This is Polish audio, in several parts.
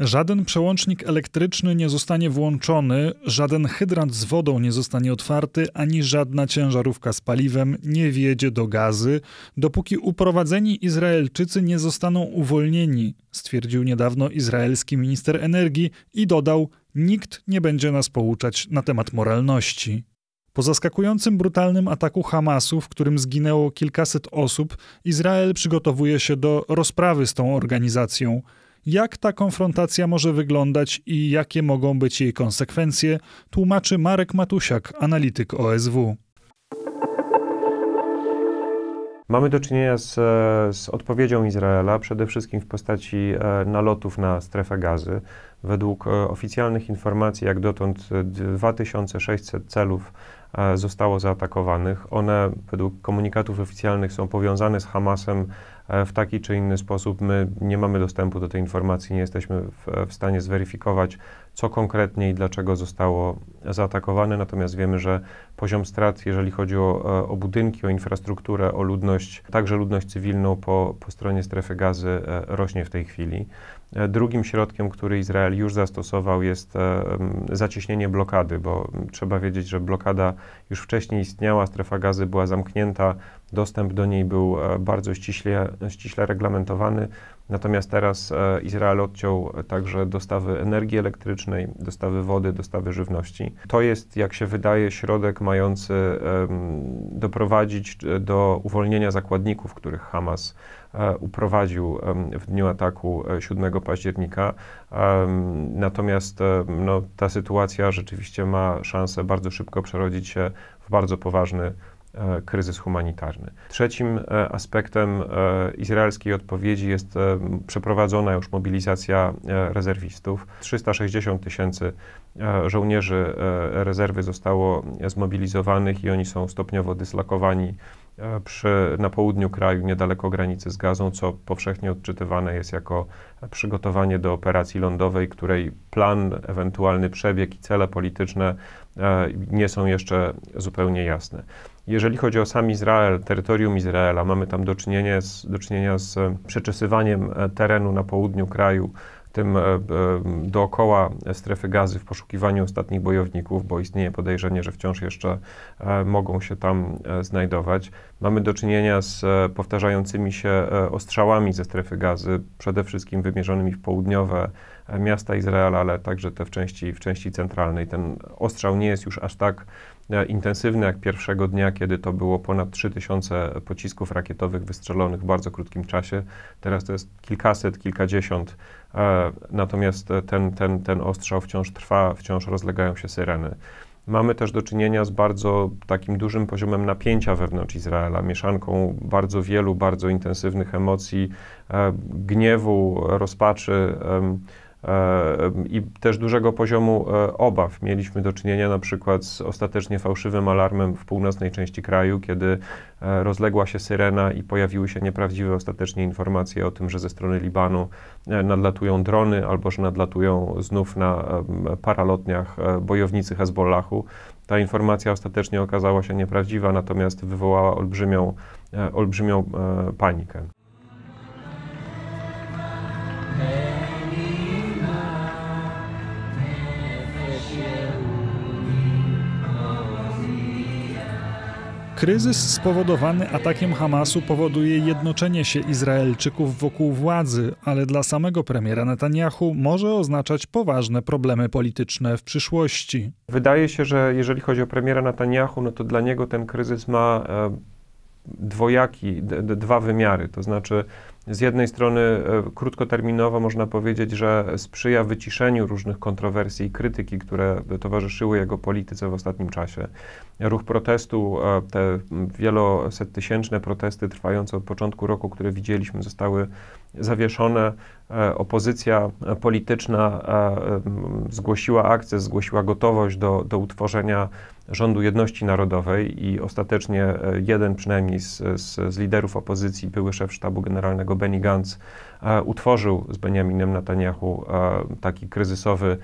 Żaden przełącznik elektryczny nie zostanie włączony, żaden hydrant z wodą nie zostanie otwarty, ani żadna ciężarówka z paliwem nie wjedzie do gazy, dopóki uprowadzeni Izraelczycy nie zostaną uwolnieni, stwierdził niedawno izraelski minister energii i dodał: Nikt nie będzie nas pouczać na temat moralności. Po zaskakującym brutalnym ataku Hamasu, w którym zginęło kilkaset osób, Izrael przygotowuje się do rozprawy z tą organizacją. Jak ta konfrontacja może wyglądać i jakie mogą być jej konsekwencje, tłumaczy Marek Matusiak, analityk OSW. Mamy do czynienia z, z, odpowiedzią Izraela, przede wszystkim w postaci e, nalotów na strefę gazy. Według e, oficjalnych informacji, jak dotąd 2600 e, celów zostało zaatakowanych. One, według komunikatów oficjalnych, są powiązane z Hamasem E, w taki czy inny sposób. My nie mamy dostępu do tej informacji, nie jesteśmy w, w stanie zweryfikować, co konkretnie i dlaczego zostało zaatakowane. Natomiast wiemy, że poziom strat, jeżeli chodzi o, e, o budynki, o infrastrukturę, o ludność, także ludność cywilną po, po stronie strefy gazy e, rośnie w tej chwili. E, drugim środkiem, który Izrael już zastosował, jest zacieśnienie blokady, bo trzeba wiedzieć, że blokada już wcześniej istniała, strefa gazy była zamknięta, dostęp do niej był bardzo ściśle, ściśle reglamentowany. Natomiast teraz Izrael odciął także dostawy energii elektrycznej energetycznej, dostawy wody, dostawy żywności. To jest, jak się wydaje, środek mający doprowadzić e, do uwolnienia zakładników, których Hamas e, uprowadził w dniu ataku 7 e, października. Natomiast no, ta sytuacja rzeczywiście ma szansę bardzo szybko przerodzić się w bardzo poważny E, kryzys humanitarny. Trzecim e, aspektem e, izraelskiej odpowiedzi jest przeprowadzona już mobilizacja rezerwistów. 360 tysięcy żołnierzy rezerwy zostało zmobilizowanych i oni są stopniowo dyslokowani przy, na południu kraju, niedaleko granicy z Gazą, co powszechnie odczytywane jest jako przygotowanie do operacji lądowej, której plan, ewentualny przebieg i cele polityczne nie są jeszcze zupełnie jasne. Jeżeli chodzi o sam Izrael, terytorium Izraela, mamy tam do czynienia z, do czynienia z e, przeczesywaniem e, terenu na południu kraju, tym e, dookoła strefy gazy w poszukiwaniu ostatnich bojowników, bo istnieje podejrzenie, że wciąż jeszcze mogą się tam znajdować. Mamy do czynienia z powtarzającymi się ostrzałami ze strefy gazy, przede wszystkim wymierzonymi w południowe miasta Izraela, ale także te w części, w części centralnej. Ten ostrzał nie jest już aż tak e, intensywny jak pierwszego dnia, kiedy to było ponad 3000 pocisków rakietowych wystrzelonych w bardzo krótkim czasie. Teraz to jest kilkaset, kilkadziesiąt. E, natomiast ten, ten, ten ostrzał wciąż trwa, wciąż rozlegają się syreny. Mamy też do czynienia z bardzo takim dużym poziomem napięcia wewnątrz Izraela, mieszanką bardzo wielu bardzo intensywnych emocji, e, gniewu, rozpaczy. E, i też dużego poziomu e, obaw. Mieliśmy do czynienia na przykład z ostatecznie fałszywym alarmem w północnej części kraju, kiedy e, rozległa się syrena i pojawiły się nieprawdziwe ostatecznie informacje o tym, że ze strony Libanu nadlatują drony albo że nadlatują znów na paralotniach bojownicy Hezbollahu. Ta informacja ostatecznie okazała się nieprawdziwa, natomiast wywołała olbrzymią, olbrzymią panikę. Kryzys spowodowany atakiem Hamasu powoduje jednoczenie się Izraelczyków wokół władzy, ale dla samego premiera Netanyahu może oznaczać poważne problemy polityczne w przyszłości. Wydaje się, że jeżeli chodzi o premiera Netanyahu, no to dla niego ten kryzys ma e, dwojaki, dwa wymiary. To znaczy, z jednej strony e, krótkoterminowo można powiedzieć, że sprzyja wyciszeniu różnych kontrowersji i krytyki, które towarzyszyły jego polityce w ostatnim czasie. Ruch protestu, e, te wielosettysięczne protesty trwające od początku roku, które widzieliśmy, zostały zawieszone. E, opozycja polityczna zgłosiła akces, zgłosiła gotowość do, do utworzenia rządu jedności narodowej i ostatecznie e, jeden przynajmniej z, z, z liderów opozycji, były szef sztabu generalnego Benny Gantz, e, utworzył z Benjaminem Netanyahu e, taki kryzysowy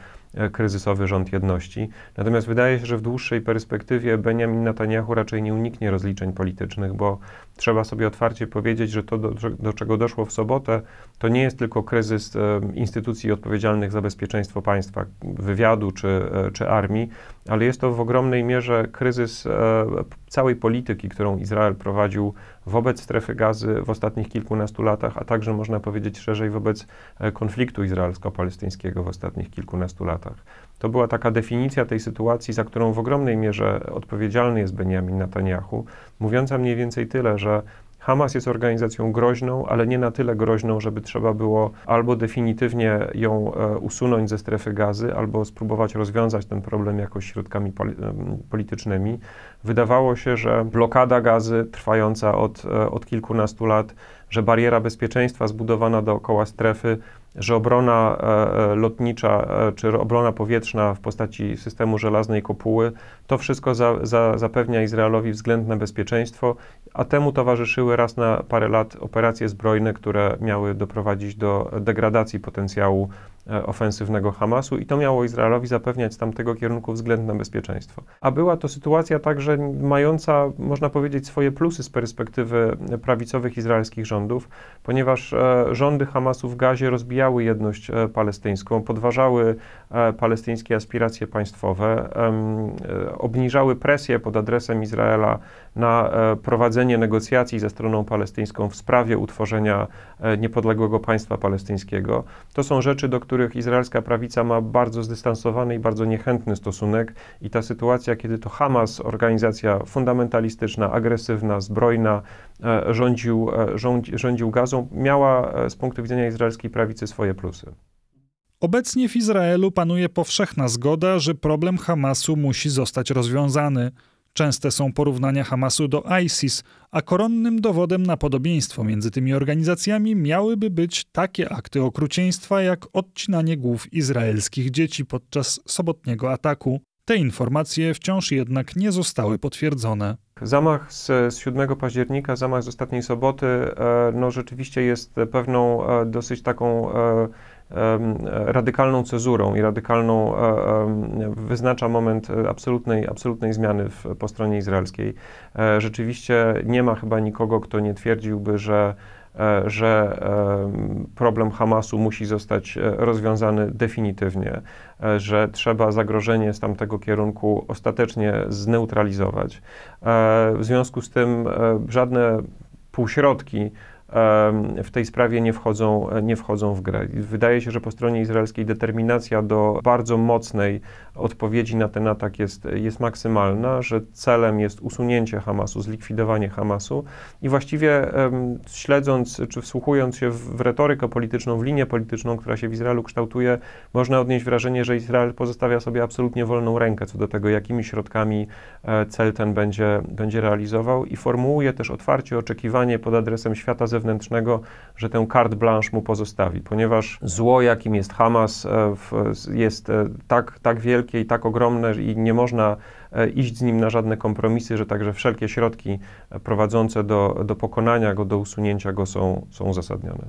kryzysowy rząd jedności. Natomiast wydaje się, że w dłuższej perspektywie Benjamin Netanyahu raczej nie uniknie rozliczeń politycznych, bo trzeba sobie otwarcie powiedzieć, że to, do, do czego doszło w sobotę, to nie jest tylko kryzys e, instytucji odpowiedzialnych za bezpieczeństwo państwa, wywiadu czy, e, czy armii, ale jest to w ogromnej mierze kryzys e, całej polityki, którą Izrael prowadził wobec strefy gazy w ostatnich kilkunastu latach, a także można powiedzieć szerzej wobec e, konfliktu izraelsko-palestyńskiego w ostatnich kilkunastu latach. To była taka definicja tej sytuacji, za którą w ogromnej mierze odpowiedzialny jest Benjamin Netanyahu, mówiąca mniej więcej tyle, że Hamas jest organizacją groźną, ale nie na tyle groźną, żeby trzeba było albo definitywnie ją e, usunąć ze strefy gazy, albo spróbować rozwiązać ten problem jakoś środkami e, politycznymi. Wydawało się, że blokada gazy trwająca od, e, od kilkunastu lat, że bariera bezpieczeństwa zbudowana dookoła strefy że obrona lotnicza czy obrona powietrzna w postaci systemu żelaznej kopuły, to wszystko za, za, zapewnia Izraelowi względne bezpieczeństwo, a temu towarzyszyły były raz na parę lat operacje zbrojne, które miały doprowadzić do degradacji potencjału E, ofensywnego Hamasu i to miało Izraelowi zapewniać z tamtego kierunku względne bezpieczeństwo. A była to sytuacja także mająca, można powiedzieć, swoje plusy z perspektywy prawicowych izraelskich rządów, ponieważ e, rządy Hamasu w Gazie rozbijały jedność e, palestyńską, podważały palestyńskie aspiracje państwowe, obniżały presję pod adresem Izraela na prowadzenie negocjacji ze stroną palestyńską w sprawie utworzenia niepodległego państwa palestyńskiego. To są rzeczy, do których których izraelska prawica ma bardzo zdystansowany i bardzo niechętny stosunek. I ta sytuacja, kiedy to Hamas, organizacja fundamentalistyczna, agresywna, zbrojna, e, rządził, e, rządzi, rządził gazą, miała e, z punktu widzenia izraelskiej prawicy swoje plusy. Obecnie w Izraelu panuje powszechna zgoda, że problem Hamasu musi zostać rozwiązany. Częste są porównania Hamasu do ISIS, a koronnym dowodem na podobieństwo między tymi organizacjami miałyby być takie akty okrucieństwa jak odcinanie głów izraelskich dzieci podczas sobotniego ataku. Te informacje wciąż jednak nie zostały potwierdzone. Zamach z, z 7 października, zamach z ostatniej soboty, e, no rzeczywiście jest pewną e, dosyć taką e, radykalną cezurą i radykalną wyznacza moment absolutnej, absolutnej zmiany w, po stronie izraelskiej. Rzeczywiście nie ma chyba nikogo, kto nie twierdziłby, że E, że e, problem Hamasu musi zostać e, rozwiązany definitywnie, że trzeba zagrożenie z tamtego kierunku ostatecznie zneutralizować. W związku z tym żadne półśrodki, w tej sprawie nie wchodzą, nie wchodzą w grę. Wydaje się, że po stronie izraelskiej determinacja do bardzo mocnej odpowiedzi na ten atak jest, jest maksymalna, że celem jest usunięcie Hamasu, zlikwidowanie Hamasu i właściwie śledząc czy wsłuchując się w retorykę polityczną, w linię polityczną, która się w Izraelu kształtuje, można odnieść wrażenie, że Izrael pozostawia sobie absolutnie wolną rękę co do tego, jakimi środkami e, cel ten będzie, będzie realizował i formułuje też otwarcie oczekiwanie pod adresem świata zewnętrznego, zewnętrznego, że tę carte blanche mu pozostawi, ponieważ zło, jakim jest Hamas, e, jest e, tak, tak wielkie i tak ogromne i nie można e, iść z nim na żadne kompromisy, że także wszelkie środki prowadzące do, do pokonania go, do usunięcia go są, są uzasadnione.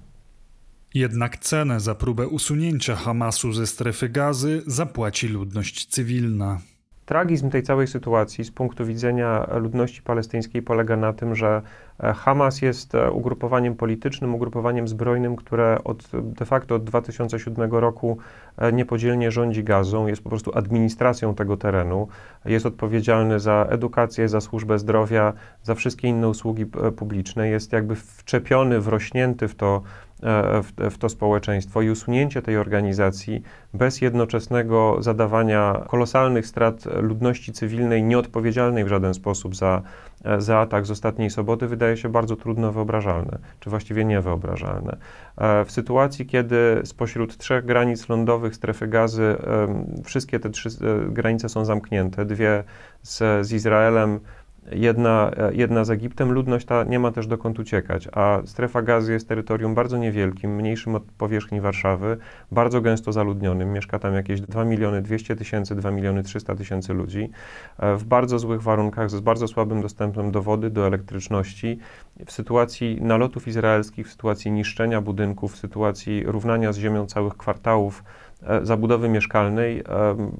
Jednak cenę za próbę usunięcia Hamasu ze strefy gazy zapłaci ludność cywilna. Tragizm tej całej sytuacji z punktu widzenia ludności palestyńskiej polega na tym, że E, Hamas jest e, ugrupowaniem politycznym, ugrupowaniem zbrojnym, które od, de facto od 2007 roku e, niepodzielnie rządzi Gazą, jest po prostu administracją tego terenu, jest odpowiedzialny za edukację, za służbę zdrowia, za wszystkie inne usługi publiczne, jest jakby wczepiony, wrośnięty w to, w, w, to społeczeństwo i usunięcie tej organizacji bez jednoczesnego zadawania kolosalnych strat ludności cywilnej, nieodpowiedzialnej w żaden sposób za, za atak z ostatniej soboty, wydaje jest się bardzo trudno wyobrażalne, czy właściwie niewyobrażalne. E, w sytuacji, kiedy spośród trzech granic lądowych strefy gazy wszystkie te trzy e, granice są zamknięte, dwie z, z Izraelem, jedna, jedna z Egiptem, ludność ta nie ma też dokąd uciekać, a strefa gazy jest terytorium bardzo niewielkim, mniejszym od powierzchni Warszawy, bardzo gęsto zaludnionym, mieszka tam jakieś 2 miliony 200 tysięcy, 2 miliony 300 tysięcy ludzi, e, w bardzo złych warunkach, z bardzo słabym dostępem do wody, do elektryczności, w sytuacji nalotów izraelskich, w sytuacji niszczenia budynków, w sytuacji równania z ziemią całych kwartałów, E, zabudowy mieszkalnej. E,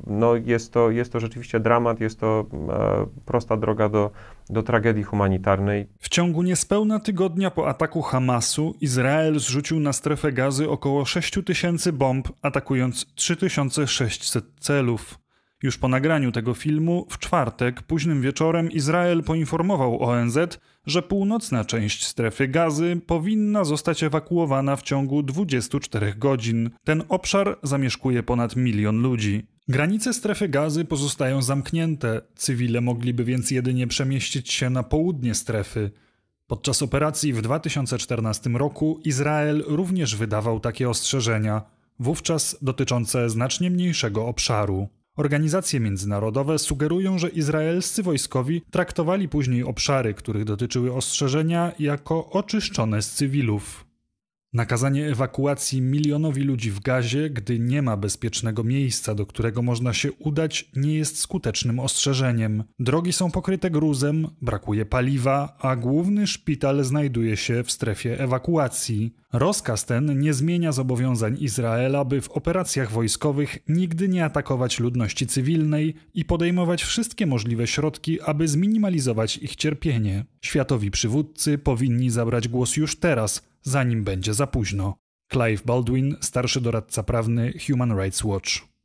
no jest, to, jest to rzeczywiście dramat, jest to e, prosta droga do, do tragedii humanitarnej. W ciągu niespełna tygodnia po ataku Hamasu Izrael zrzucił na strefę gazy około 6 tysięcy bomb, atakując 3600 celów. Już po nagraniu tego filmu, w czwartek późnym wieczorem, Izrael poinformował ONZ, że północna część strefy gazy powinna zostać ewakuowana w ciągu 24 godzin. Ten obszar zamieszkuje ponad milion ludzi. Granice strefy gazy pozostają zamknięte, cywile mogliby więc jedynie przemieścić się na południe strefy. Podczas operacji w 2014 roku Izrael również wydawał takie ostrzeżenia, wówczas dotyczące znacznie mniejszego obszaru. Organizacje międzynarodowe sugerują, że izraelscy wojskowi traktowali później obszary, których dotyczyły ostrzeżenia, jako oczyszczone z cywilów. Nakazanie ewakuacji milionowi ludzi w gazie, gdy nie ma bezpiecznego miejsca, do którego można się udać, nie jest skutecznym ostrzeżeniem. Drogi są pokryte gruzem, brakuje paliwa, a główny szpital znajduje się w strefie ewakuacji. Rozkaz ten nie zmienia zobowiązań Izraela, by w operacjach wojskowych nigdy nie atakować ludności cywilnej i podejmować wszystkie możliwe środki, aby zminimalizować ich cierpienie. Światowi przywódcy powinni zabrać głos już teraz zanim będzie za późno. Clive Baldwin, starszy doradca prawny Human Rights Watch.